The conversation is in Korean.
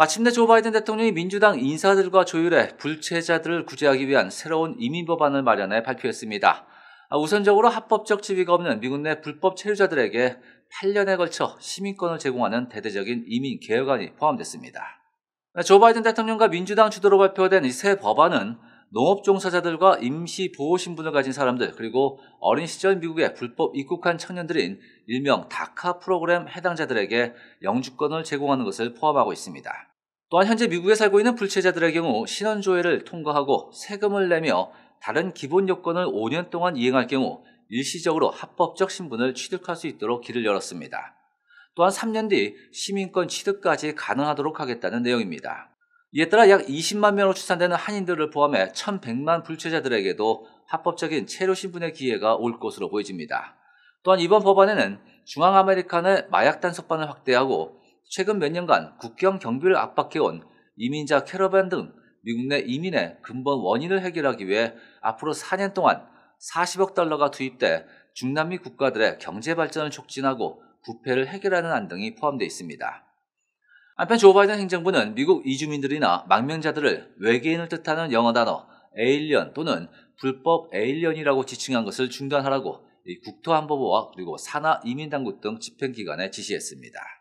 마침내 조 바이든 대통령이 민주당 인사들과 조율해 불체자들을 구제하기 위한 새로운 이민 법안을 마련해 발표했습니다. 아, 우선적으로 합법적 지위가 없는 미국 내 불법 체류자들에게 8년에 걸쳐 시민권을 제공하는 대대적인 이민 개혁안이 포함됐습니다. 아, 조 바이든 대통령과 민주당 주도로 발표된 이 새 법안은 농업 종사자들과 임시 보호 신분을 가진 사람들 그리고 어린 시절 미국에 불법 입국한 청년들인 일명 다카 프로그램 해당자들에게 영주권을 제공하는 것을 포함하고 있습니다. 또한 현재 미국에 살고 있는 불체자들의 경우 신원조회를 통과하고 세금을 내며 다른 기본 요건을 5년 동안 이행할 경우 일시적으로 합법적 신분을 취득할 수 있도록 길을 열었습니다. 또한 3년 뒤 시민권 취득까지 가능하도록 하겠다는 내용입니다. 이에 따라 약 20만 명으로 추산되는 한인들을 포함해 1,100만 불체자들에게도 합법적인 체류 신분의 기회가 올 것으로 보여집니다. 또한 이번 법안에는 중앙아메리카의 마약 단속반을 확대하고 최근 몇 년간 국경 경비를 압박해온 이민자 캐러밴 등 미국 내 이민의 근본 원인을 해결하기 위해 앞으로 4년 동안 40억 달러가 투입돼 중남미 국가들의 경제 발전을 촉진하고 부패를 해결하는 안 등이 포함되어 있습니다. 한편 조 바이든 행정부는 미국 이주민들이나 망명자들을 외계인을 뜻하는 영어 단어 에일리언 또는 불법 에일리언이라고 지칭한 것을 중단하라고 국토안보부와 그리고 산하 이민당국 등 집행기관에 지시했습니다.